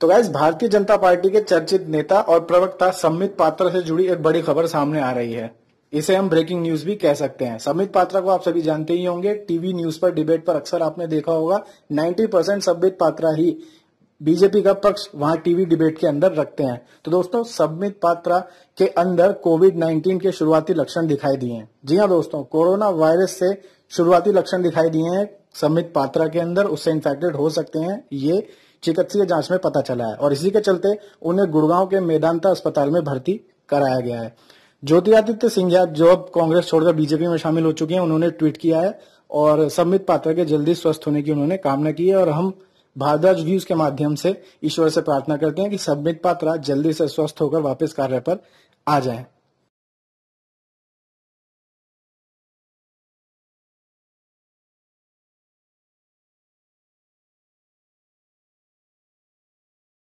तो गैस भारतीय जनता पार्टी के चर्चित नेता और प्रवक्ता सम्मित पात्र से जुड़ी एक बड़ी खबर सामने आ रही है इसे हम ब्रेकिंग न्यूज भी कह सकते हैं सम्मित पात्रा को आप सभी जानते ही होंगे टीवी न्यूज पर डिबेट पर अक्सर आपने देखा होगा 90 परसेंट सम्मित पात्रा ही बीजेपी का पक्ष वहां टीवी डिबेट के अंदर रखते हैं तो दोस्तों सबमित पात्रा के अंदर कोविड 19 के शुरुआती लक्षण दिखाई दिए हैं जी हाँ दोस्तों कोरोना वायरस से शुरुआती लक्षण दिखाई दिए हैं सबमित पात्रा के अंदर उससे इन्फेक्टेड हो सकते हैं ये चिकित्सीय जांच में पता चला है और इसी के चलते उन्हें गुड़गांव के मेदांता अस्पताल में भर्ती कराया गया है ज्योतिरादित्य सिंधिया जो अब कांग्रेस छोड़कर बीजेपी में शामिल हो चुके हैं उन्होंने ट्वीट किया है और सम्मित पात्रा के जल्दी स्वस्थ होने की उन्होंने कामना की है और हम भारद्वाज भी उसके माध्यम से ईश्वर से प्रार्थना करते हैं कि सबमित पात्रा जल्दी से स्वस्थ होकर वापस कार्य पर आ जाए